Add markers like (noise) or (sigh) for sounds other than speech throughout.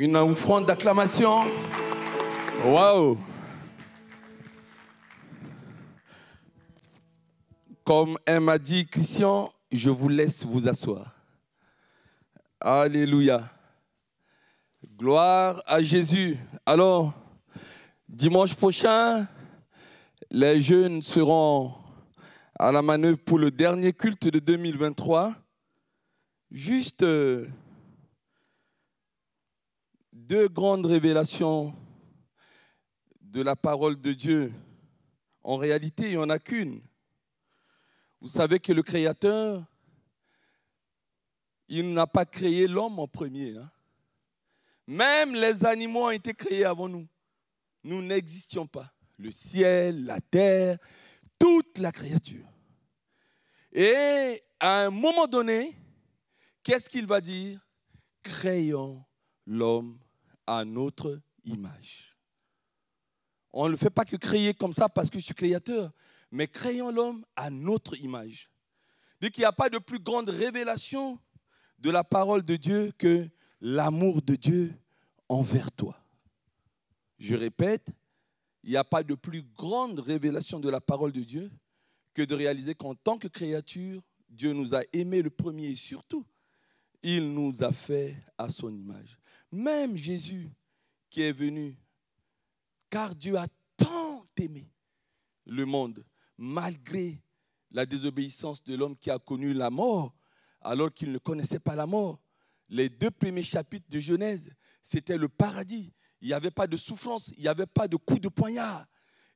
une offrande d'acclamation. Waouh! Comme elle m'a dit, Christian, je vous laisse vous asseoir. Alléluia. Gloire à Jésus. Alors, dimanche prochain, les jeunes seront à la manœuvre pour le dernier culte de 2023. Juste. Euh, deux grandes révélations de la parole de Dieu. En réalité, il n'y en a qu'une. Vous savez que le Créateur, il n'a pas créé l'homme en premier. Hein. Même les animaux ont été créés avant nous. Nous n'existions pas. Le ciel, la terre, toute la créature. Et à un moment donné, qu'est-ce qu'il va dire Créons l'homme à notre image. On ne le fait pas que créer comme ça parce que je suis créateur, mais créons l'homme à notre image. Dès qu'il n'y a pas de plus grande révélation de la parole de Dieu que l'amour de Dieu envers toi. Je répète, il n'y a pas de plus grande révélation de la parole de Dieu que de réaliser qu'en tant que créature, Dieu nous a aimés le premier et surtout, il nous a fait à son image. Même Jésus qui est venu, car Dieu a tant aimé le monde, malgré la désobéissance de l'homme qui a connu la mort, alors qu'il ne connaissait pas la mort. Les deux premiers chapitres de Genèse, c'était le paradis. Il n'y avait pas de souffrance, il n'y avait pas de coups de poignard,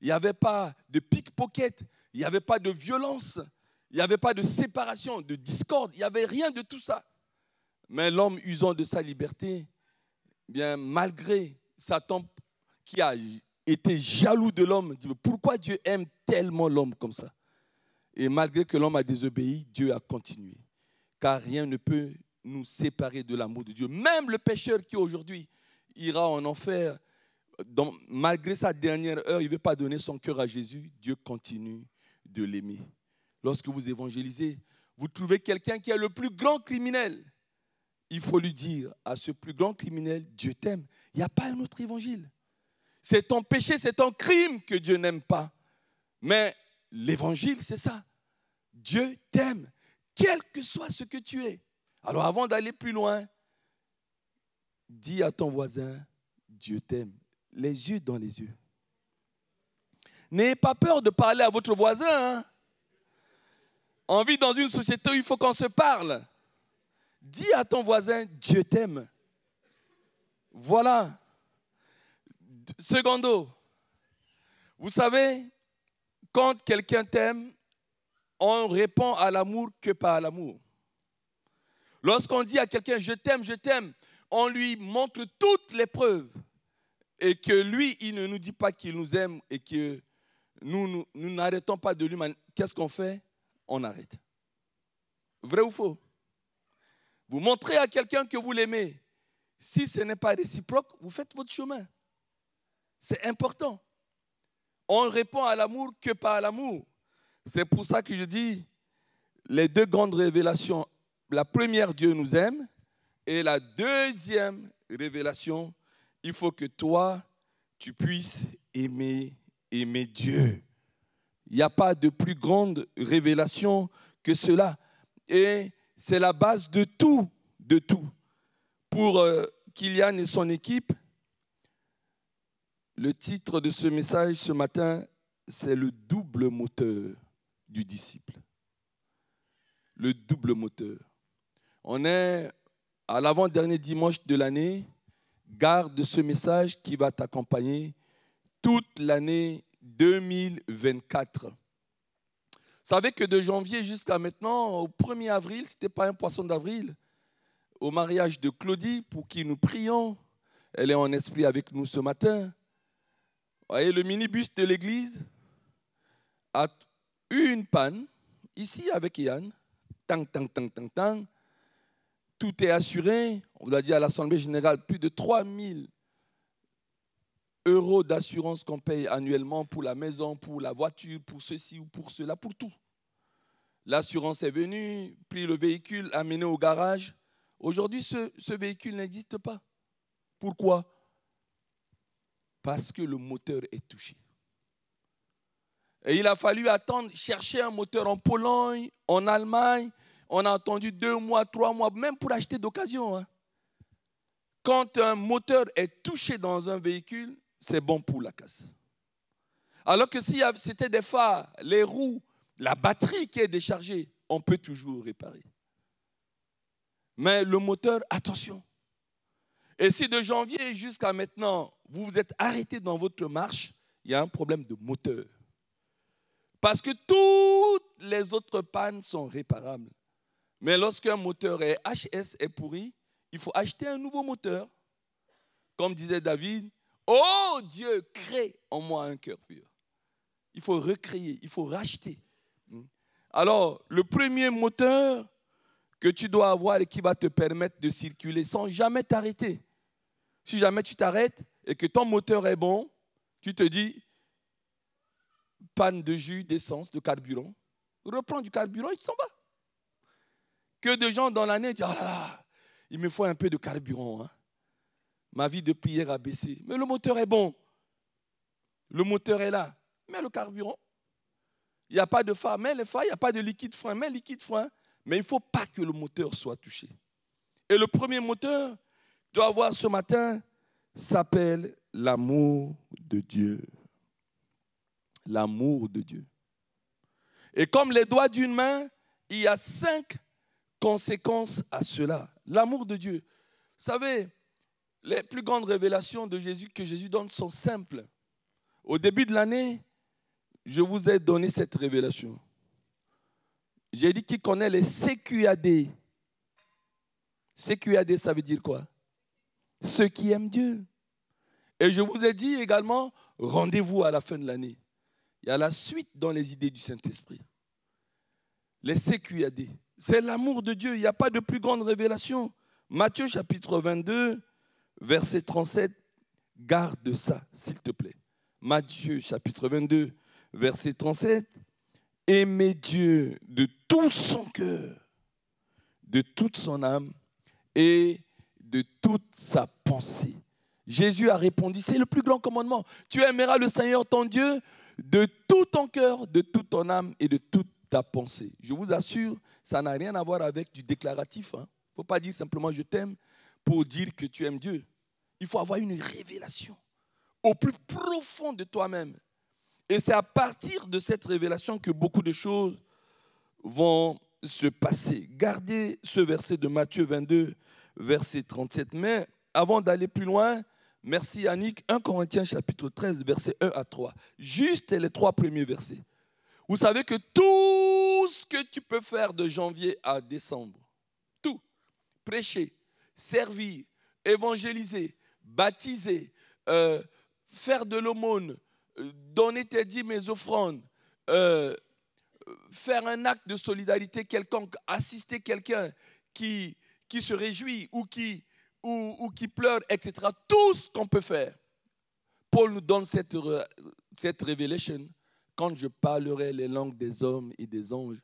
il n'y avait pas de pickpocket, il n'y avait pas de violence, il n'y avait pas de séparation, de discorde, il n'y avait rien de tout ça. Mais l'homme usant de sa liberté, bien malgré Satan qui a été jaloux de l'homme, dit pourquoi Dieu aime tellement l'homme comme ça Et malgré que l'homme a désobéi, Dieu a continué. Car rien ne peut nous séparer de l'amour de Dieu. Même le pécheur qui aujourd'hui ira en enfer, dans, malgré sa dernière heure, il ne veut pas donner son cœur à Jésus, Dieu continue de l'aimer. Lorsque vous évangélisez, vous trouvez quelqu'un qui est le plus grand criminel, il faut lui dire à ce plus grand criminel, Dieu t'aime. Il n'y a pas un autre évangile. C'est ton péché, c'est ton crime que Dieu n'aime pas. Mais l'évangile, c'est ça. Dieu t'aime, quel que soit ce que tu es. Alors avant d'aller plus loin, dis à ton voisin, Dieu t'aime, les yeux dans les yeux. N'ayez pas peur de parler à votre voisin. Hein. On vit dans une société où il faut qu'on se parle. Dis à ton voisin, Dieu t'aime. Voilà. Secondo, vous savez, quand quelqu'un t'aime, on répond à l'amour que par l'amour. Lorsqu'on dit à quelqu'un je t'aime, je t'aime, on lui montre toutes les preuves et que lui, il ne nous dit pas qu'il nous aime et que nous, nous n'arrêtons pas de lui. Qu'est-ce qu'on fait On arrête. Vrai ou faux vous montrez à quelqu'un que vous l'aimez. Si ce n'est pas réciproque, vous faites votre chemin. C'est important. On répond à l'amour que par l'amour. C'est pour ça que je dis les deux grandes révélations. La première, Dieu nous aime. Et la deuxième révélation, il faut que toi, tu puisses aimer, aimer Dieu. Il n'y a pas de plus grande révélation que cela. Et c'est la base de tout, de tout. Pour euh, Kylian et son équipe, le titre de ce message ce matin, c'est le double moteur du disciple. Le double moteur. On est à l'avant-dernier dimanche de l'année. Garde ce message qui va t'accompagner toute l'année 2024. Vous savez que de janvier jusqu'à maintenant, au 1er avril, ce n'était pas un poisson d'avril, au mariage de Claudie, pour qui nous prions. Elle est en esprit avec nous ce matin. Vous Voyez, le minibus de l'église a eu une panne, ici avec Yann. Tang, tang, tang, tang, tang. Tout est assuré. On vous a dit à l'Assemblée générale, plus de 3000 euros d'assurance qu'on paye annuellement pour la maison, pour la voiture, pour ceci ou pour cela, pour tout. L'assurance est venue, pris le véhicule, amené au garage. Aujourd'hui, ce, véhicule n'existe pas. Pourquoi Parce que le moteur est touché. Et il a fallu attendre, chercher un moteur en Pologne, en Allemagne. On a attendu deux mois, trois mois, même pour acheter d'occasion. Hein. Quand un moteur est touché dans un véhicule, c'est bon pour la casse. Alors que si c'était des phares, les roues, la batterie qui est déchargée, on peut toujours réparer. Mais le moteur, attention. Et si de janvier jusqu'à maintenant, vous vous êtes arrêté dans votre marche, il y a un problème de moteur. Parce que toutes les autres pannes sont réparables. Mais lorsqu'un moteur est HS est pourri, il faut acheter un nouveau moteur. Comme disait David, Oh Dieu, crée en moi un cœur pur. Il faut recréer, il faut racheter. Hmm. Alors, le premier moteur que tu dois avoir et qui va te permettre de circuler sans jamais t'arrêter. Si jamais tu t'arrêtes et que ton moteur est bon, tu te dis panne de jus, d'essence, de carburant. Reprends du carburant et tu t'en vas. Que de gens dans l'année disent ah là là, il me faut un peu de carburant. Hein ma vie de prière a baissé. Mais le moteur est bon. Le moteur est là. Mais le carburant, il n'y a pas de phare, mais les phares, il n'y a pas de liquide frein, mais liquide frein. Mais il ne faut pas que le moteur soit touché. Et le premier moteur doit avoir ce matin s'appelle l'amour de Dieu. L'amour de Dieu. Et comme les doigts d'une main, il y a cinq conséquences à cela. L'amour de Dieu. Vous savez, les plus grandes révélations de Jésus que Jésus donne sont simples. Au début de l'année, je vous ai donné cette révélation. J'ai dit qu'il connaît les CQAD. CQAD, ça veut dire quoi Ceux qui aiment Dieu. Et je vous ai dit également, rendez-vous à la fin de l'année. Il y a la suite dans les idées du Saint-Esprit. Les CQAD. C'est l'amour de Dieu. Il n'y a pas de plus grande révélation. Matthieu chapitre 22, verset 37, garde ça, s'il te plaît. Matthieu chapitre 22, verset 37, aimez Dieu de tout son cœur, de toute son âme et de toute sa pensée. Jésus a répondu, c'est le plus grand commandement. Tu aimeras le Seigneur ton Dieu de tout ton cœur, de toute ton âme et de toute ta pensée. Je vous assure, ça n'a rien à voir avec du déclaratif. Il hein. ne faut pas dire simplement je t'aime pour dire que tu aimes Dieu. Il faut avoir une révélation au plus profond de toi-même. Et c'est à partir de cette révélation que beaucoup de choses vont se passer. Gardez ce verset de Matthieu 22, verset 37. Mais avant d'aller plus loin, merci Yannick, 1 Corinthiens chapitre 13, verset 1 à 3. Juste les trois premiers versets. Vous savez que tout ce que tu peux faire de janvier à décembre, tout, prêcher, servir, évangéliser, baptiser, euh, faire de l'aumône, euh, donner tes dîmes mes offrandes, euh, faire un acte de solidarité quelconque, assister quelqu'un qui, qui se réjouit ou qui, ou, qui pleure, etc. Tout ce qu'on peut faire. Paul nous donne cette, cette révélation quand je parlerai les langues des hommes et des anges.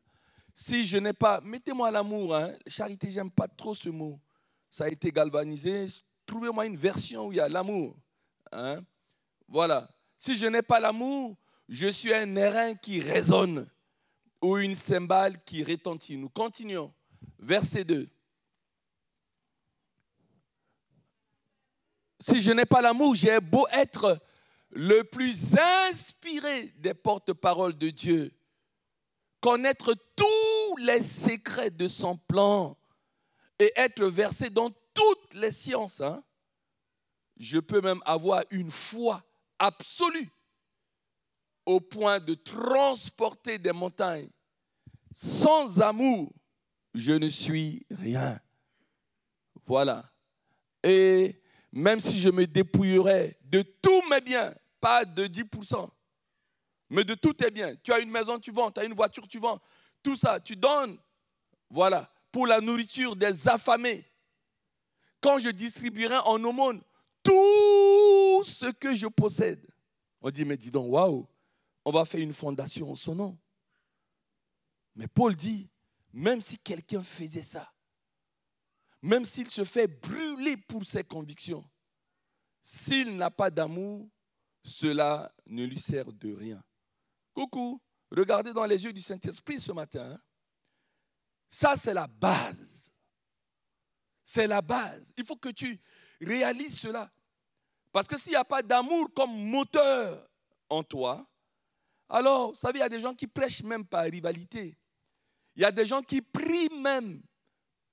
Si je n'ai pas, mettez-moi l'amour, hein. charité, j'aime pas trop ce mot. Ça a été galvanisé, trouvez-moi une version où il y a l'amour. Hein? Voilà. Si je n'ai pas l'amour, je suis un airain qui résonne ou une cymbale qui retentit. Nous continuons. Verset 2. Si je n'ai pas l'amour, j'ai beau être le plus inspiré des porte-paroles de Dieu, connaître tous les secrets de son plan et être versé dans toutes les sciences, hein, je peux même avoir une foi absolue au point de transporter des montagnes. Sans amour, je ne suis rien. Voilà. Et même si je me dépouillerais de tous mes biens, pas de 10%, mais de tous tes biens, tu as une maison, tu vends, tu as une voiture, tu vends, tout ça, tu donnes, voilà, pour la nourriture des affamés, quand je distribuerai en aumône tout ce que je possède. On dit, mais dis donc, waouh, on va faire une fondation en son nom. Mais Paul dit, même si quelqu'un faisait ça, même s'il se fait brûler pour ses convictions, s'il n'a pas d'amour, cela ne lui sert de rien. Coucou, regardez dans les yeux du Saint-Esprit ce matin. Hein. Ça, c'est la base. C'est la base. Il faut que tu réalises cela. Parce que s'il n'y a pas d'amour comme moteur en toi, alors, vous savez, il y a des gens qui prêchent même par rivalité. Il y a des gens qui prient même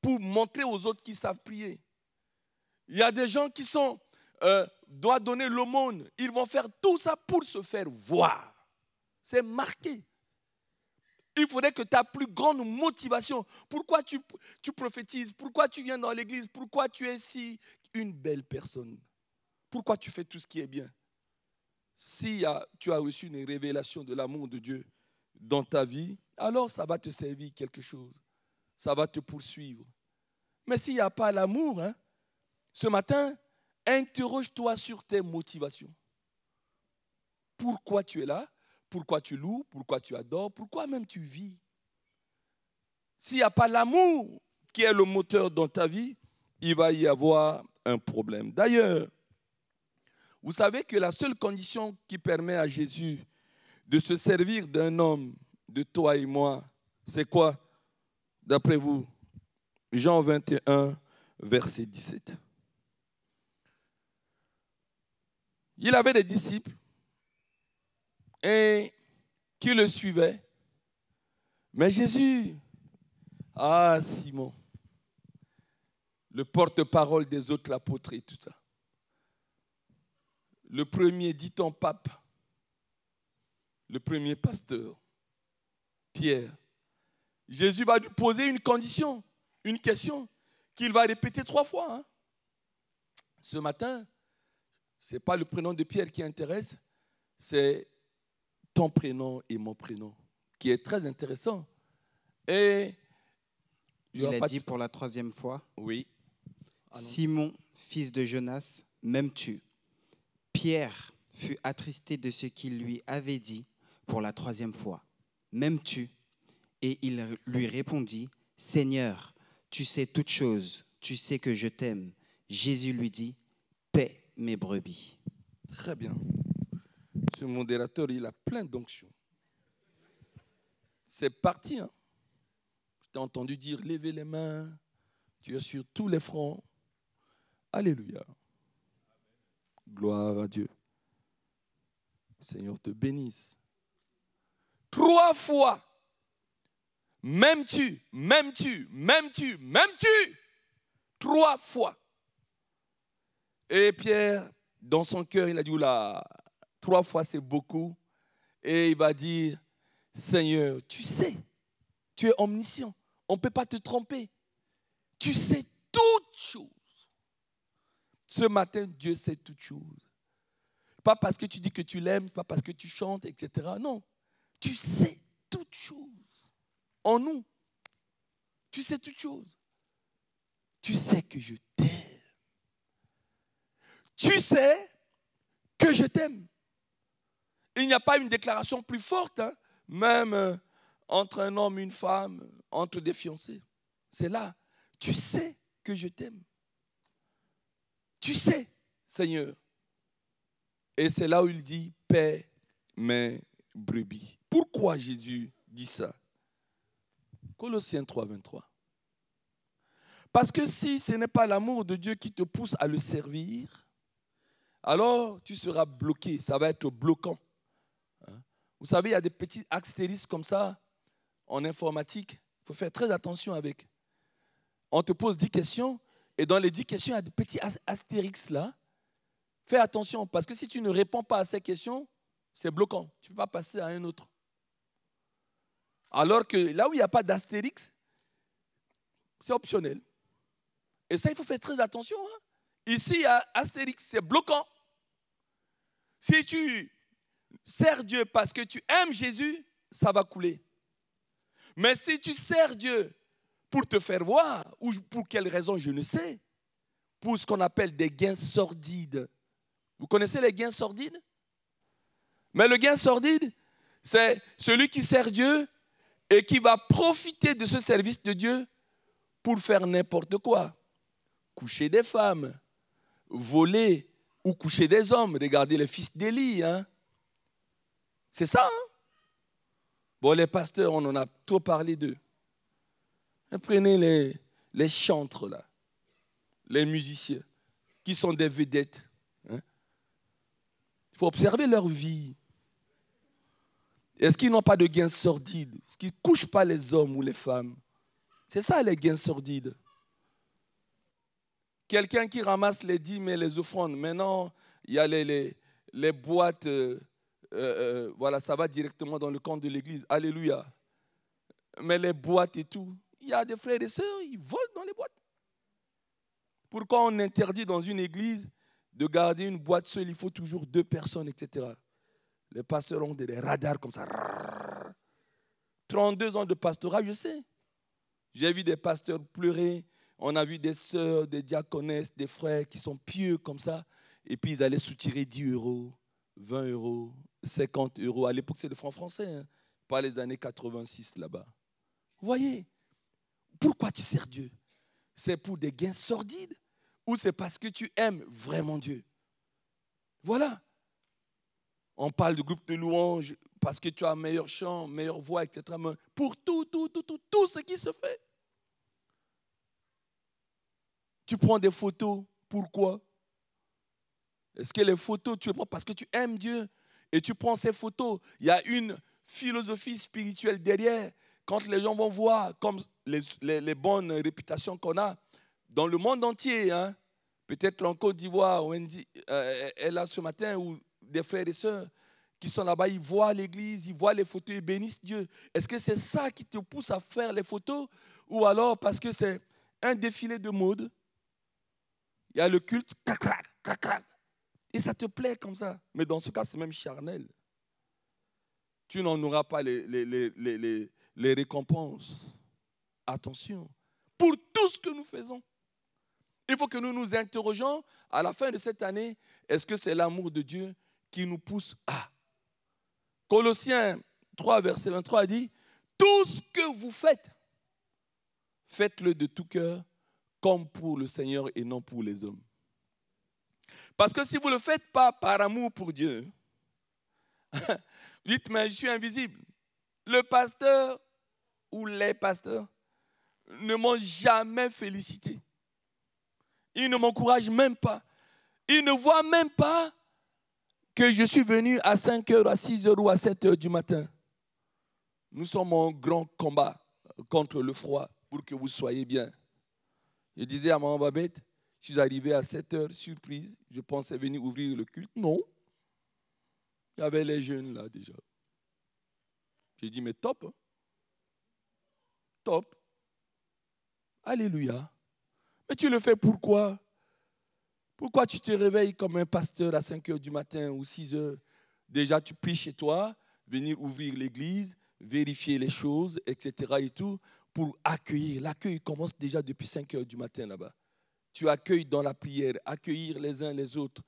pour montrer aux autres qu'ils savent prier. Il y a des gens qui sont, euh, doivent donner l'aumône. Ils vont faire tout ça pour se faire voir. C'est marqué. Il faudrait que ta plus grande motivation, pourquoi tu, prophétises, pourquoi tu viens dans l'église, pourquoi tu es si une belle personne, pourquoi tu fais tout ce qui est bien. Si tu as reçu une révélation de l'amour de Dieu dans ta vie, alors ça va te servir quelque chose, ça va te poursuivre. Mais s'il n'y a pas l'amour, hein, ce matin, interroge-toi sur tes motivations. Pourquoi tu es là pourquoi tu loues, pourquoi tu adores, pourquoi même tu vis. S'il n'y a pas l'amour qui est le moteur dans ta vie, il va y avoir un problème. D'ailleurs, vous savez que la seule condition qui permet à Jésus de se servir d'un homme, de toi et moi, c'est quoi D'après vous, Jean 21, verset 17. Il avait des disciples et qui le suivait. Mais Jésus, ah Simon, le porte-parole des autres apôtres et tout ça. Le premier dit ton pape, le premier pasteur, Pierre. Jésus va lui poser une condition, une question qu'il va répéter trois fois. Hein. Ce matin, ce n'est pas le prénom de Pierre qui intéresse, c'est ton prénom et mon prénom, qui est très intéressant. Et il a dit pour la troisième fois. Oui. Simon, fils de Jonas, m'aimes-tu Pierre fut attristé de ce qu'il lui avait dit pour la troisième fois. M'aimes-tu Et il lui répondit, Seigneur, tu sais toutes choses, tu sais que je t'aime. Jésus lui dit, paix mes brebis. Très bien ce modérateur, il a plein d'onction. C'est parti. Hein. Je t'ai entendu dire, levez les mains, tu es sur tous les fronts. Alléluia. Gloire à Dieu. Seigneur te bénisse. Trois fois, même tu, même tu, même tu, même tu. Trois fois. Et Pierre, dans son cœur, il a dit, oula, Trois fois, c'est beaucoup. Et il va dire, Seigneur, tu sais, tu es omniscient. On ne peut pas te tromper. Tu sais toutes choses. Ce matin, Dieu sait toutes choses. Pas parce que tu dis que tu l'aimes, pas parce que tu chantes, etc. Non, tu sais toutes choses en nous. Tu sais toutes choses. Tu sais que je t'aime. Tu sais que je t'aime. Il n'y a pas une déclaration plus forte, hein, même euh, entre un homme et une femme, entre des fiancés. C'est là. Tu sais que je t'aime. Tu sais, Seigneur. Et c'est là où il dit, paix mes brebis. Pourquoi Jésus dit ça Colossiens 3, 23. Parce que si ce n'est pas l'amour de Dieu qui te pousse à le servir, alors tu seras bloqué, ça va être bloquant. Vous savez, il y a des petits astérisques comme ça en informatique. Il faut faire très attention avec. On te pose 10 questions et dans les 10 questions, il y a des petits astérisques là. Fais attention parce que si tu ne réponds pas à ces questions, c'est bloquant. Tu ne peux pas passer à un autre. Alors que là où il n'y a pas d'astérix, c'est optionnel. Et ça, il faut faire très attention. Hein. Ici, il y a astérix, c'est bloquant. Si tu sers Dieu parce que tu aimes Jésus, ça va couler. Mais si tu sers Dieu pour te faire voir, ou pour quelle raison, je ne sais, pour ce qu'on appelle des gains sordides. Vous connaissez les gains sordides Mais le gain sordide, c'est celui qui sert Dieu et qui va profiter de ce service de Dieu pour faire n'importe quoi. Coucher des femmes, voler ou coucher des hommes. Regardez les fils d'Élie. Hein. C'est ça. Hein bon, les pasteurs, on en a trop parlé d'eux. Hein, prenez les, les chantres, là, les musiciens, qui sont des vedettes. Hein? Il faut observer leur vie. Est-ce qu'ils n'ont pas de gains sordides Est-ce qu'ils ne couchent pas les hommes ou les femmes C'est ça les gains sordides. Quelqu'un qui ramasse les dîmes et les offrandes. Maintenant, il y a les, les boîtes euh, euh, euh, voilà, ça va directement dans le camp de l'église. Alléluia. Mais les boîtes et tout, il y a des frères et sœurs, ils volent dans les boîtes. Pourquoi on interdit dans une église de garder une boîte seule Il faut toujours deux personnes, etc. Les pasteurs ont des radars comme ça. 32 ans de pastorat, je sais. J'ai vu des pasteurs pleurer. On a vu des sœurs, des diaconesses, des frères qui sont pieux comme ça. Et puis ils allaient soutirer 10 euros, 20 euros, 50 euros. À l'époque, c'est le franc français, hein, pas les années 86 là-bas. Vous voyez, pourquoi tu sers Dieu C'est pour des gains sordides ou c'est parce que tu aimes vraiment Dieu Voilà. On parle de groupe de louanges parce que tu as un meilleur chant, meilleure voix, etc. Pour tout, tout, tout, tout, tout ce qui se fait. Tu prends des photos, pourquoi est-ce que les photos, tu les prends parce que tu aimes Dieu et tu prends ces photos Il y a une philosophie spirituelle derrière. Quand les gens vont voir, comme les, bonnes réputations qu'on a dans le monde entier, hein, peut-être en Côte d'Ivoire, Wendy euh, elle est là ce matin, ou des frères et sœurs qui sont là-bas, ils voient l'église, ils voient les photos, ils bénissent Dieu. Est-ce que c'est ça qui te pousse à faire les photos Ou alors parce que c'est un défilé de mode Il y a le culte, crac crac, crac, et ça te plaît comme ça. Mais dans ce cas, c'est même charnel. Tu n'en auras pas les, les, récompenses. Attention. Pour tout ce que nous faisons. Il faut que nous nous interrogeons à la fin de cette année, est-ce que c'est l'amour de Dieu qui nous pousse à Colossiens 3, verset 23 dit, tout ce que vous faites, faites-le de tout cœur, comme pour le Seigneur et non pour les hommes. Parce que si vous ne le faites pas par amour pour Dieu, (laughs) dites, mais je suis invisible. Le pasteur ou les pasteurs ne m'ont jamais félicité. Ils ne m'encouragent même pas. Ils ne voient même pas que je suis venu à 5 h, à 6 h ou à 7 h du matin. Nous sommes en grand combat contre le froid pour que vous soyez bien. Je disais à maman Babette, je suis arrivé à 7 heures, surprise. Je pensais venir ouvrir le culte. Non. Il y avait les jeunes là déjà. J'ai dit, mais top. Hein. Top. Alléluia. Mais tu le fais pourquoi Pourquoi tu te réveilles comme un pasteur à 5 heures du matin ou 6 heures Déjà, tu pries chez toi, venir ouvrir l'église, vérifier les choses, etc. et tout, pour accueillir. L'accueil commence déjà depuis 5 heures du matin là-bas tu accueilles dans la prière, accueillir les uns les autres,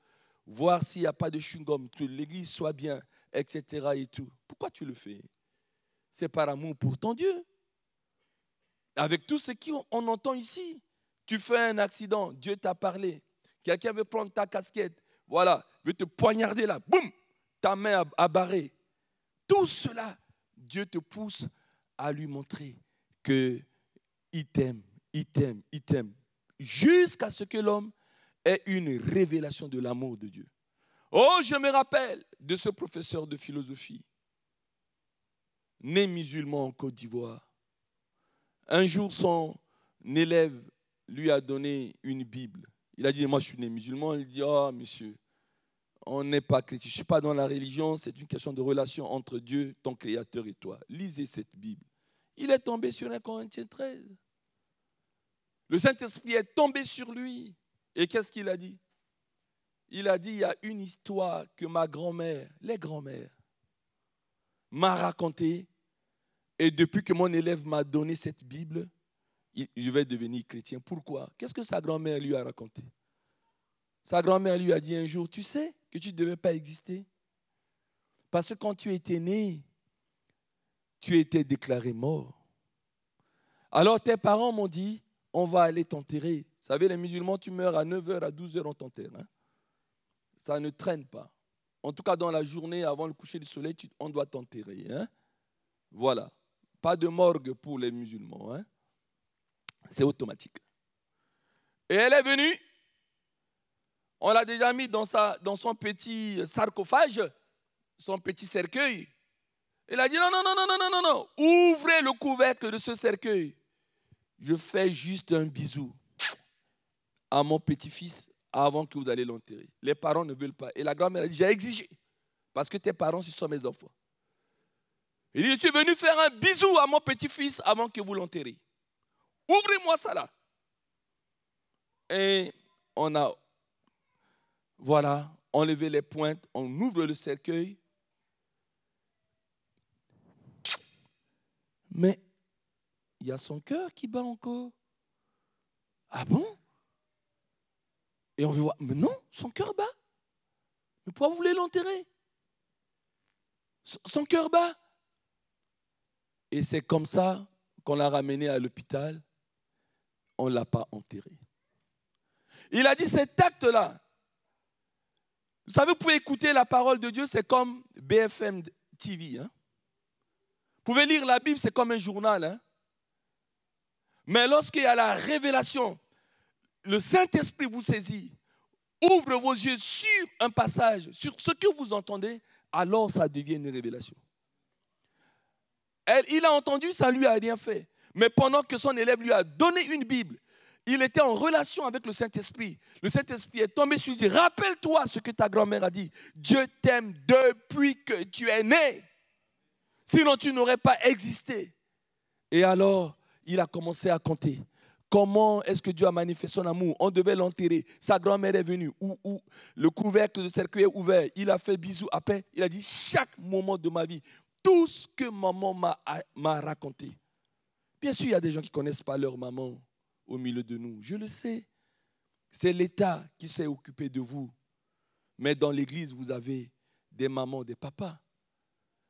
voir s'il n'y a pas de chewing-gum, que l'église soit bien, etc. Et tout. Pourquoi tu le fais C'est par amour pour ton Dieu. Avec tout ce qu'on entend ici, tu fais un accident, Dieu t'a parlé. Quelqu'un veut prendre ta casquette, voilà, veut te poignarder là, boum, ta main a, barré. Tout cela, Dieu te pousse à lui montrer que il t'aime, il t'aime, il t'aime jusqu'à ce que l'homme ait une révélation de l'amour de Dieu. Oh, je me rappelle de ce professeur de philosophie, né musulman en Côte d'Ivoire. Un jour, son élève lui a donné une Bible. Il a dit, moi je suis né musulman. Il dit, oh monsieur, on n'est pas chrétien. Je ne suis pas dans la religion, c'est une question de relation entre Dieu, ton Créateur et toi. Lisez cette Bible. Il est tombé sur un Corinthiens 13. Le Saint-Esprit est tombé sur lui. Et qu'est-ce qu'il a dit Il a dit, il y a une histoire que ma grand-mère, les grand-mères, m'a racontée. Et depuis que mon élève m'a donné cette Bible, je vais devenir chrétien. Pourquoi Qu'est-ce que sa grand-mère lui a raconté Sa grand-mère lui a dit un jour, tu sais que tu ne devais pas exister. Parce que quand tu étais né, tu étais déclaré mort. Alors tes parents m'ont dit, on va aller t'enterrer. Vous savez, les musulmans, tu meurs à 9h, à 12h, on t'enterre. Hein. Ça ne traîne pas. En tout cas, dans la journée, avant le coucher du soleil, on doit t'enterrer. Hein. voilà. Pas de morgue pour les musulmans. Hein. C'est automatique. Et elle est venue. On l'a déjà mis dans, sa, dans son petit sarcophage, son petit cercueil. Elle a dit non, non, non, non, non, non, non. Ouvrez le couvercle de ce cercueil je fais juste un bisou à mon petit-fils avant que vous allez l'enterrer. Les parents ne veulent pas. Et la grand-mère a dit, j'ai exigé, parce que tes parents, ce sont mes enfants. Il dit, je suis venu faire un bisou à mon petit-fils avant que vous l'enterrez. Ouvrez-moi ça là. Et on a, voilà, enlevé les pointes, on ouvre le cercueil. Mais il y a son cœur qui bat encore. Ah bon Et on veut voir, mais non, son cœur bat. Mais pourquoi vous voulez l'enterrer Son cœur bat. Et c'est comme ça qu'on l'a ramené à l'hôpital. On ne l'a pas enterré. Il a dit cet acte-là. Vous savez, vous pouvez écouter la parole de Dieu, c'est comme BFM TV. Hein. vous pouvez lire la Bible, c'est comme un journal. Hein. Mais lorsqu'il y a la révélation, le Saint-Esprit vous saisit, ouvre vos yeux sur un passage, sur ce que vous entendez, alors ça devient une révélation. il a entendu, ça lui a rien fait. Mais pendant que son élève lui a donné une Bible, il était en relation avec le Saint-Esprit. Le Saint-Esprit est tombé sur lui. Rappelle-toi ce que ta grand-mère a dit. Dieu t'aime depuis que tu es né. Sinon, tu n'aurais pas existé. Et alors, il a commencé à compter. Comment est-ce que Dieu a manifesté son amour On devait l'enterrer. Sa grand-mère est venue. Où, Le couvercle de cercueil est ouvert. Il a fait bisous. à paix. il a dit chaque moment de ma vie, tout ce que maman m'a raconté. Bien sûr, il y a des gens qui ne connaissent pas leur maman au milieu de nous. Je le sais. C'est l'État qui s'est occupé de vous. Mais dans l'Église, vous avez des mamans, des papas.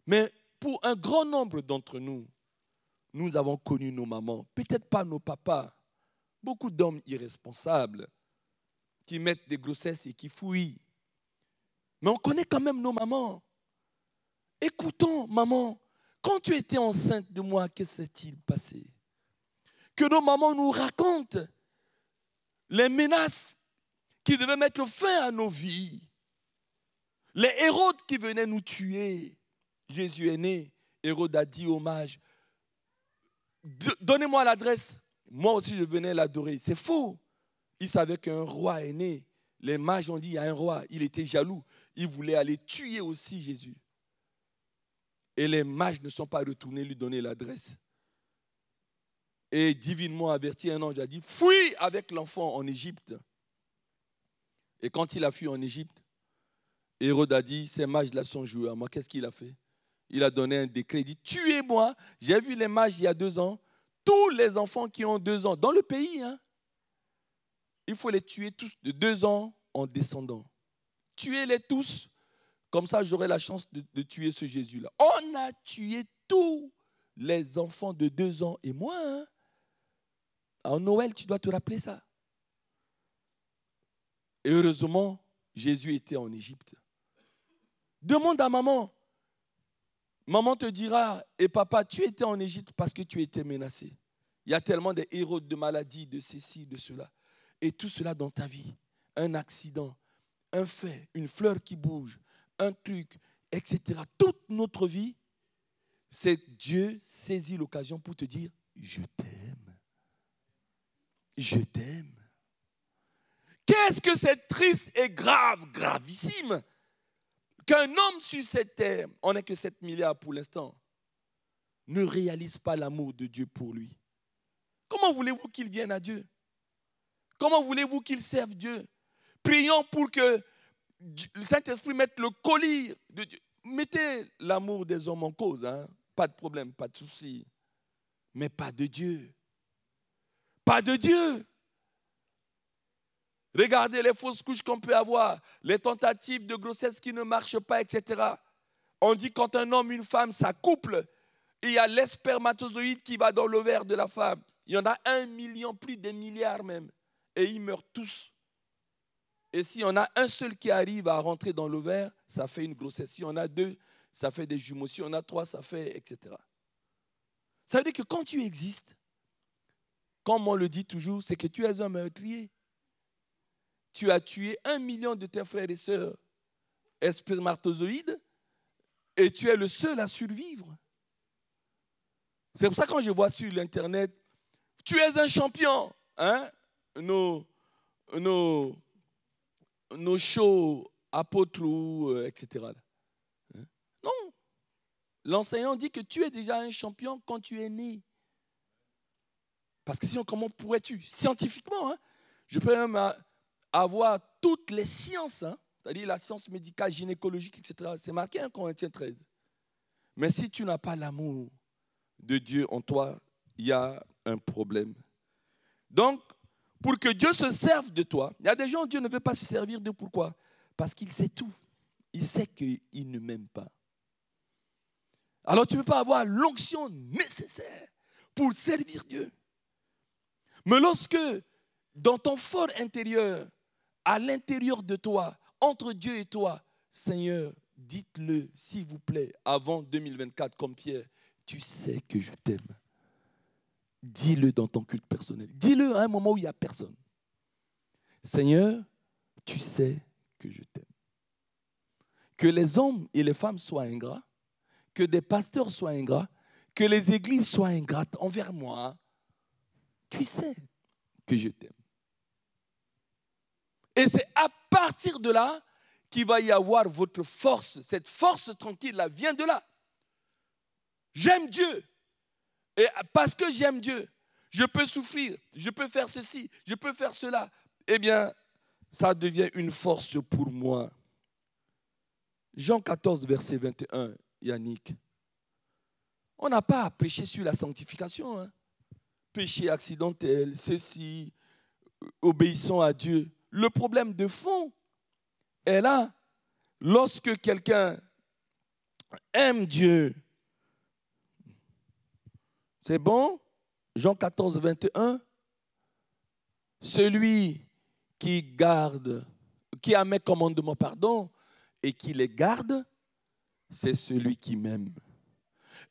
Mais pour un grand nombre d'entre nous, nous avons connu nos mamans, peut-être pas nos papas. Beaucoup d'hommes irresponsables qui mettent des grossesses et qui fouillent. Mais on connaît quand même nos mamans. Écoutons, maman, quand tu étais enceinte de moi, que s'est-il passé Que nos mamans nous racontent les menaces qui devaient mettre fin à nos vies, les Hérodes qui venaient nous tuer. Jésus est né, Hérode a dit hommage donnez-moi l'adresse. Moi aussi, je venais l'adorer. C'est faux. Il savait qu'un roi est né. Les mages ont dit, il y a un roi. Il était jaloux. Il voulait aller tuer aussi Jésus. Et les mages ne sont pas retournés lui donner l'adresse. Et divinement averti, un ange a dit, fuis avec l'enfant en Égypte. Et quand il a fui en Égypte, Hérode a dit, ces mages-là sont joués à moi. Qu'est-ce qu'il a fait il a donné un décret, il dit, tuez-moi. J'ai vu les mages il y a deux ans. Tous les enfants qui ont deux ans, dans le pays, hein. il faut les tuer tous de deux ans en descendant. Tuez-les tous. Comme ça, j'aurai la chance de, tuer ce Jésus-là. On a tué tous les enfants de deux ans et moins. en hein. Noël, tu dois te rappeler ça. Et heureusement, Jésus était en Égypte. Demande à maman, Maman te dira, et eh, papa, tu étais en Égypte parce que tu étais menacé. Il y a tellement des héros de maladies, de ceci, de cela. Et tout cela dans ta vie, un accident, un fait, une fleur qui bouge, un truc, etc. Toute notre vie, c'est Dieu saisit l'occasion pour te dire, je t'aime. Je t'aime. Qu'est-ce que c'est triste et grave, gravissime qu'un homme sur cette terre, on n'est que 7 milliards pour l'instant, ne réalise pas l'amour de Dieu pour lui. Comment voulez-vous qu'il vienne à Dieu Comment voulez-vous qu'il serve Dieu Prions pour que le Saint-Esprit mette le colis de Dieu. Mettez l'amour des hommes en cause, hein. pas de problème, pas de souci, mais pas de Dieu. Pas de Dieu. Regardez les fausses couches qu'on peut avoir, les tentatives de grossesse qui ne marchent pas, etc. On dit quand un homme, une femme s'accouple, il y a l'espermatozoïde qui va dans l'ovaire de la femme. Il y en a un million, plus des milliards même. Et ils meurent tous. Et si on a un seul qui arrive à rentrer dans l'ovaire, ça fait une grossesse. Si on a deux, ça fait des jumeaux. Si on a trois, ça fait, etc. Ça veut dire que quand tu existes, comme on le dit toujours, c'est que tu es un meurtrier tu as tué un million de tes frères et sœurs espermatozoïdes et tu es le seul à survivre. C'est pour ça que quand je vois sur l'Internet, tu es un champion. Hein? Nos, nos, nos shows apôtres, euh, etc. Hein? Non. L'enseignant dit que tu es déjà un champion quand tu es né. Parce que sinon, comment pourrais-tu Scientifiquement, hein? je peux même euh, avoir toutes les sciences, hein, c'est-à-dire la science médicale, gynécologique, etc. C'est marqué en Corinthiens 13. Mais si tu n'as pas l'amour de Dieu en toi, il y a un problème. Donc, pour que Dieu se serve de toi, il y a des gens, Dieu ne veut pas se servir de Pourquoi Parce qu'il sait tout. Il sait qu'il ne m'aime pas. Alors tu ne peux pas avoir l'onction nécessaire pour servir Dieu. Mais lorsque dans ton fort intérieur, à l'intérieur de toi, entre Dieu et toi, Seigneur, dites-le, s'il vous plaît, avant 2024, comme Pierre, tu sais que je t'aime. Dis-le dans ton culte personnel. Dis-le à un moment où il n'y a personne. Seigneur, tu sais que je t'aime. Que les hommes et les femmes soient ingrats, que des pasteurs soient ingrats, que les églises soient ingrates envers moi, tu sais que je t'aime. Et c'est à partir de là qu'il va y avoir votre force. Cette force tranquille, là, vient de là. J'aime Dieu. Et parce que j'aime Dieu, je peux souffrir, je peux faire ceci, je peux faire cela. Eh bien, ça devient une force pour moi. Jean 14, verset 21, Yannick. On n'a pas à prêcher sur la sanctification. Hein. Péché accidentel, ceci, obéissant à Dieu le problème de fond est là. Lorsque quelqu'un aime Dieu, c'est bon Jean 14, 21. Celui qui garde, qui a mes commandements, pardon, et qui les garde, c'est celui qui m'aime.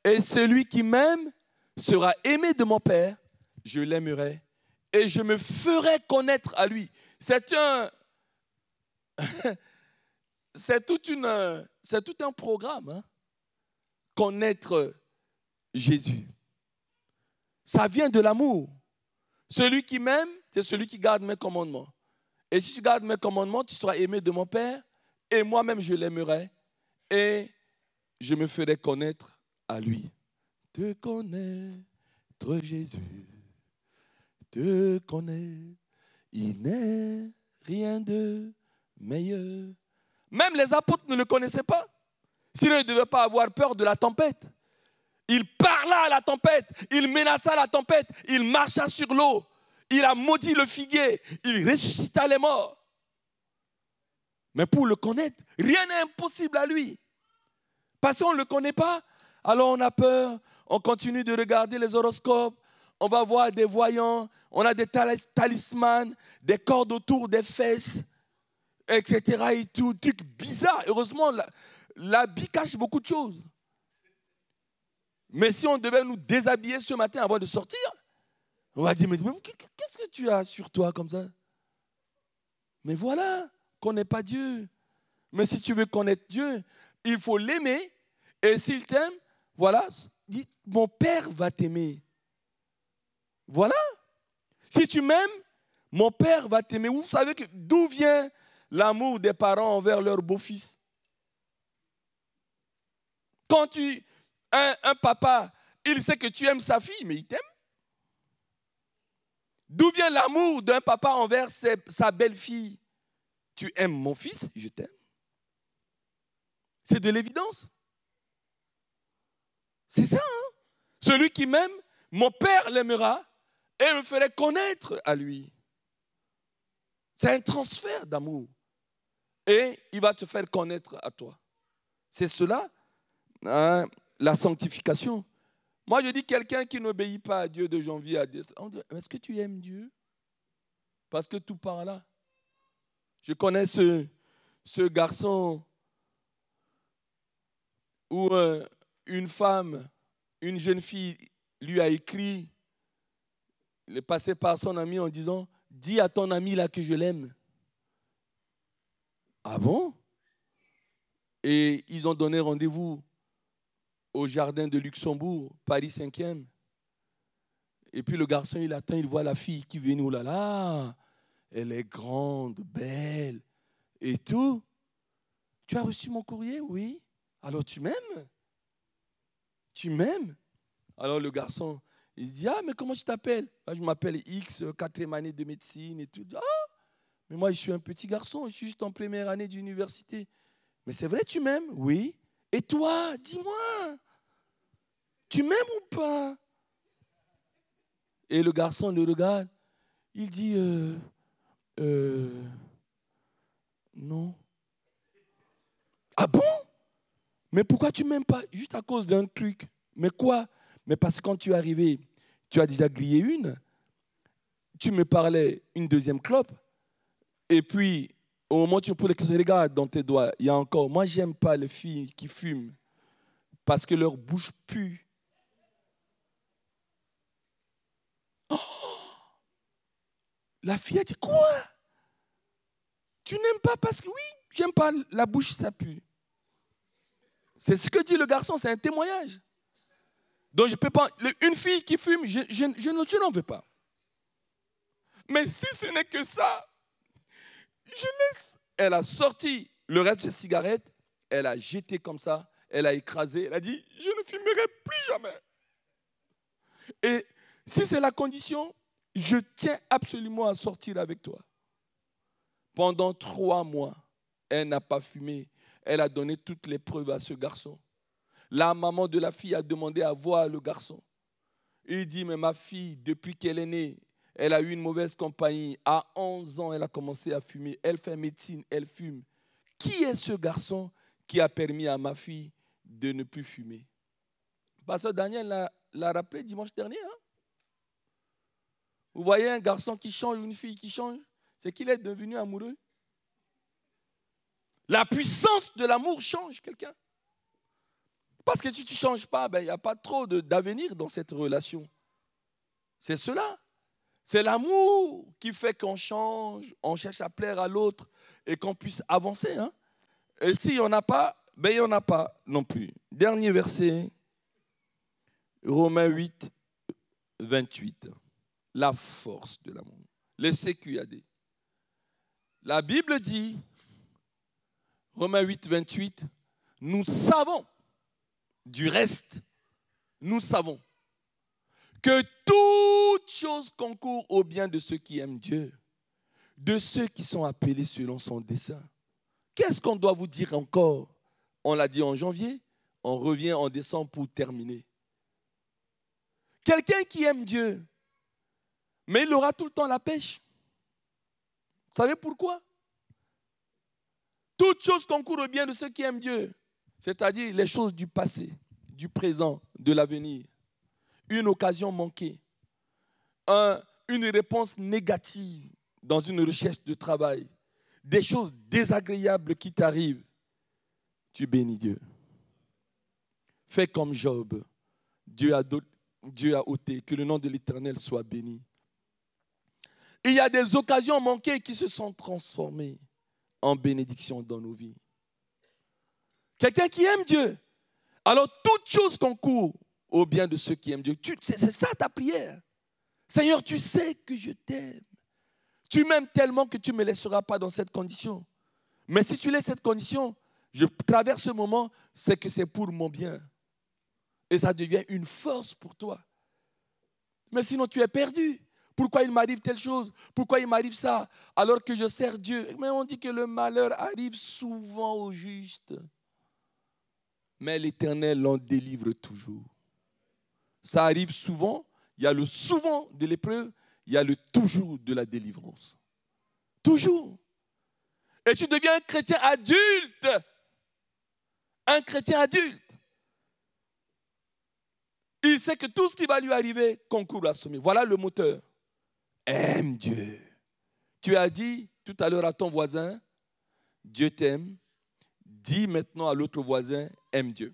Et celui qui m'aime sera aimé de mon Père, je l'aimerai, et je me ferai connaître à lui. C'est un. (laughs) c'est tout un programme. Hein, connaître Jésus. Ça vient de l'amour. Celui qui m'aime, c'est celui qui garde mes commandements. Et si tu gardes mes commandements, tu seras aimé de mon Père, et moi-même je l'aimerai, et je me ferai connaître à lui. Te connaître Jésus, te connaître il n'est rien de meilleur. Même les apôtres ne le connaissaient pas. Sinon, ils ne devaient pas avoir peur de la tempête. Il parla à la tempête, il menaça la tempête, il marcha sur l'eau, il a maudit le figuier, il ressuscita les morts. Mais pour le connaître, rien n'est impossible à lui. Parce qu'on ne le connaît pas, alors on a peur, on continue de regarder les horoscopes, on va voir des voyants, on a des talismans, des cordes autour des fesses, etc. Et tout, trucs bizarres. Heureusement, l'habit cache beaucoup de choses. Mais si on devait nous déshabiller ce matin avant de sortir, on va dire, mais qu'est-ce que tu as sur toi comme ça Mais voilà, qu'on n'est pas Dieu. Mais si tu veux connaître Dieu, il faut l'aimer. Et s'il t'aime, voilà, dit, mon Père va t'aimer. Voilà. Si tu m'aimes, mon père va t'aimer. Vous savez d'où vient l'amour des parents envers leur beau-fils Quand tu, un, papa, il sait que tu aimes sa fille, mais il t'aime. D'où vient l'amour d'un papa envers sa belle-fille Tu aimes mon fils, je t'aime. C'est de l'évidence. C'est ça. Hein Celui qui m'aime, mon père l'aimera, et me ferait connaître à lui. C'est un transfert d'amour. Et il va te faire connaître à toi. C'est cela, hein, la sanctification. Moi, je dis quelqu'un qui n'obéit pas à Dieu de janvier à décembre, est-ce que tu aimes Dieu Parce que tout part là. Je connais ce, garçon où euh, une femme, une jeune fille lui a écrit il est passé par son ami en disant Dis à ton ami là que je l'aime. Ah bon Et ils ont donné rendez-vous au jardin de Luxembourg, Paris 5e. Et puis le garçon, il attend, il voit la fille qui vient nous oh là là. Elle est grande, belle et tout. Tu as reçu mon courrier Oui. Alors tu m'aimes Tu m'aimes Alors le garçon, il dit, ah, mais comment tu t'appelles ah, Je m'appelle X, euh, quatrième année de médecine et tout. Ah, mais moi, je suis un petit garçon, je suis juste en première année d'université. Mais c'est vrai, tu m'aimes Oui. Et toi, dis-moi, tu m'aimes ou pas Et le garçon le regarde. Il dit, euh, euh, non. Ah bon Mais pourquoi tu m'aimes pas Juste à cause d'un truc. Mais quoi mais parce que quand tu es arrivé, tu as déjà grillé une, tu me parlais une deuxième clope, et puis au moment où tu me poses la regarde dans tes doigts, il y a encore. Moi, j'aime pas les filles qui fument parce que leur bouche pue. Oh! la fille a dit quoi Tu n'aimes pas parce que oui, j'aime pas la bouche ça pue. C'est ce que dit le garçon, c'est un témoignage. Donc je peux pas. Une fille qui fume, je, je n'en veux pas. Mais si ce n'est que ça, je laisse. Elle a sorti le reste de ses cigarettes, elle a jeté comme ça, elle a écrasé, elle a dit Je ne fumerai plus jamais. Et si c'est la condition, je tiens absolument à sortir avec toi. Pendant trois mois, elle n'a pas fumé. Elle a donné toutes les preuves à ce garçon. La maman de la fille a demandé à voir le garçon. Il dit, mais ma fille, depuis qu'elle est née, elle a eu une mauvaise compagnie. À 11 ans, elle a commencé à fumer. Elle fait médecine, elle fume. Qui est ce garçon qui a permis à ma fille de ne plus fumer Parce que Daniel l'a rappelé dimanche dernier. Hein. Vous voyez un garçon qui change, une fille qui change, c'est qu'il est devenu amoureux. La puissance de l'amour change quelqu'un. Parce que si tu ne changes pas, il ben, n'y a pas trop d'avenir dans cette relation. C'est cela. C'est l'amour qui fait qu'on change, on cherche à plaire à l'autre et qu'on puisse avancer. Hein. Et s'il n'y en a pas, ben, il n'y en a pas non plus. Dernier verset, Romains 8, 28. La force de l'amour. Les CQAD. La Bible dit, Romains 8, 28, nous savons du reste, nous savons que toute chose concourt au bien de ceux qui aiment Dieu, de ceux qui sont appelés selon son dessein. Qu'est-ce qu'on doit vous dire encore On l'a dit en janvier, on revient en décembre pour terminer. Quelqu'un qui aime Dieu, mais il aura tout le temps la pêche. Vous savez pourquoi Toute chose concourt au bien de ceux qui aiment Dieu c'est-à-dire les choses du passé, du présent, de l'avenir, une occasion manquée, une réponse négative dans une recherche de travail, des choses désagréables qui t'arrivent, tu bénis Dieu. Fais comme Job. Dieu a, Dieu a ôté, que le nom de l'Éternel soit béni. Il y a des occasions manquées qui se sont transformées en bénédiction dans nos vies. Quelqu'un qui aime Dieu. Alors toute chose concourt au bien de ceux qui aiment Dieu. C'est ça ta prière. Seigneur, tu sais que je t'aime. Tu m'aimes tellement que tu ne me laisseras pas dans cette condition. Mais si tu laisses cette condition, je traverse ce moment, c'est que c'est pour mon bien. Et ça devient une force pour toi. Mais sinon, tu es perdu. Pourquoi il m'arrive telle chose Pourquoi il m'arrive ça Alors que je sers Dieu. Mais on dit que le malheur arrive souvent au juste mais l'Éternel l'en délivre toujours. Ça arrive souvent, il y a le souvent de l'épreuve, il y a le toujours de la délivrance. Toujours. Et tu deviens un chrétien adulte. Un chrétien adulte. Il sait que tout ce qui va lui arriver concourt à mieux. Voilà le moteur. Aime Dieu. Tu as dit tout à l'heure à ton voisin, Dieu t'aime, Dis maintenant à l'autre voisin, aime Dieu.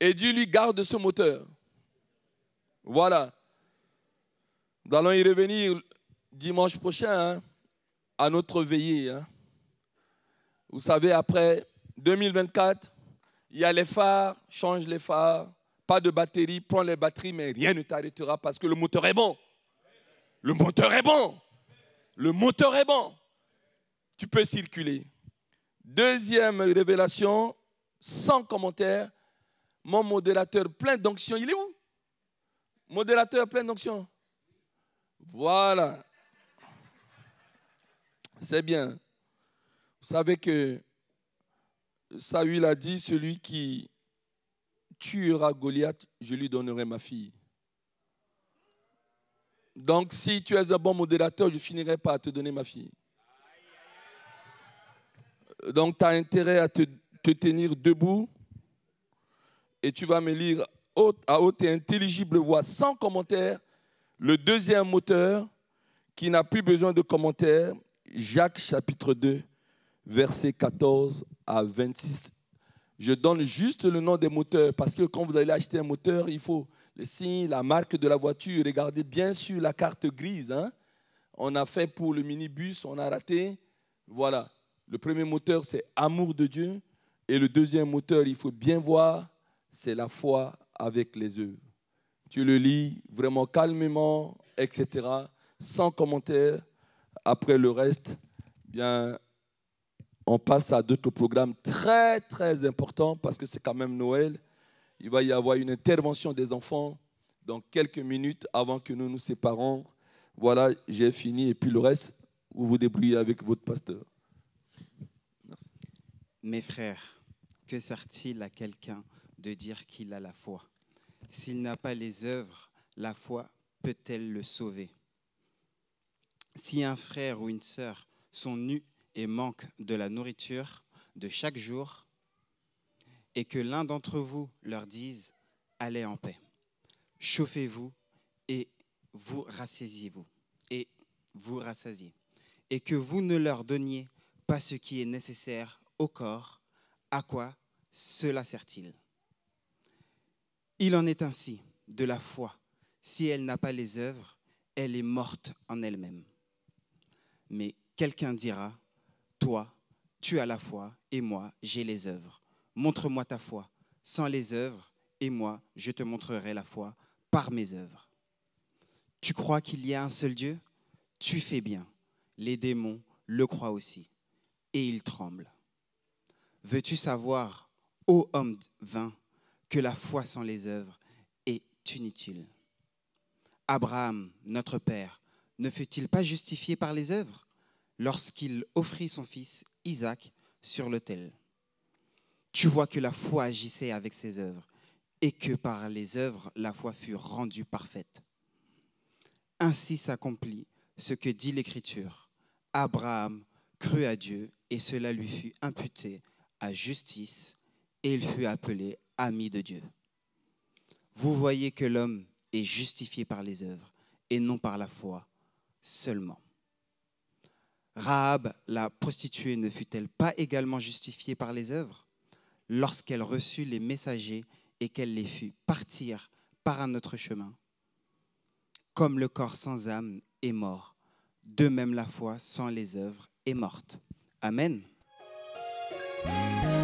Et Dieu lui garde ce moteur. Voilà. Nous allons y revenir dimanche prochain hein, à notre veillée. Hein. Vous savez, après 2024, il y a les phares, change les phares, pas de batterie, prends les batteries, mais rien ne t'arrêtera parce que le moteur est bon. Le moteur est bon. Le moteur est bon. Tu peux circuler. Deuxième révélation, sans commentaire, mon modérateur plein d'onction, il est où Modérateur plein d'onction. Voilà. C'est bien. Vous savez que Saül a dit, celui qui tuera Goliath, je lui donnerai ma fille. Donc si tu es un bon modérateur, je finirai par te donner ma fille. Donc tu as intérêt à te, tenir debout et tu vas me lire à haute et intelligible voix, sans commentaire, le deuxième moteur qui n'a plus besoin de commentaire, Jacques chapitre 2, versets 14 à 26. Je donne juste le nom des moteurs parce que quand vous allez acheter un moteur, il faut le signe, la marque de la voiture. Regardez bien sûr la carte grise. Hein. On a fait pour le minibus, on a raté. Voilà. Le premier moteur, c'est amour de Dieu. Et le deuxième moteur, il faut bien voir, c'est la foi avec les œuvres. Tu le lis vraiment calmement, etc., sans commentaire. Après le reste, bien, on passe à d'autres programmes très, très importants parce que c'est quand même Noël. Il va y avoir une intervention des enfants dans quelques minutes avant que nous nous séparons. Voilà, j'ai fini. Et puis le reste, vous vous débrouillez avec votre pasteur. Mes frères, que sert-il à quelqu'un de dire qu'il a la foi S'il n'a pas les œuvres, la foi peut-elle le sauver Si un frère ou une sœur sont nus et manquent de la nourriture de chaque jour, et que l'un d'entre vous leur dise, allez en paix, chauffez-vous et vous rassasiez-vous, et vous rassasiez, et que vous ne leur donniez pas ce qui est nécessaire au corps, à quoi cela sert-il Il en est ainsi de la foi. Si elle n'a pas les œuvres, elle est morte en elle-même. Mais quelqu'un dira, toi, tu as la foi et moi, j'ai les œuvres. Montre-moi ta foi sans les œuvres et moi, je te montrerai la foi par mes œuvres. Tu crois qu'il y a un seul Dieu Tu fais bien. Les démons le croient aussi et ils tremblent. Veux-tu savoir, ô homme vain, que la foi sans les œuvres est inutile Abraham, notre Père, ne fut-il pas justifié par les œuvres lorsqu'il offrit son fils Isaac sur l'autel Tu vois que la foi agissait avec ses œuvres et que par les œuvres la foi fut rendue parfaite. Ainsi s'accomplit ce que dit l'Écriture. Abraham crut à Dieu et cela lui fut imputé à justice et il fut appelé ami de Dieu. Vous voyez que l'homme est justifié par les œuvres et non par la foi seulement. Rahab, la prostituée, ne fut-elle pas également justifiée par les œuvres lorsqu'elle reçut les messagers et qu'elle les fit partir par un autre chemin Comme le corps sans âme est mort, de même la foi sans les œuvres est morte. Amen. Thank you.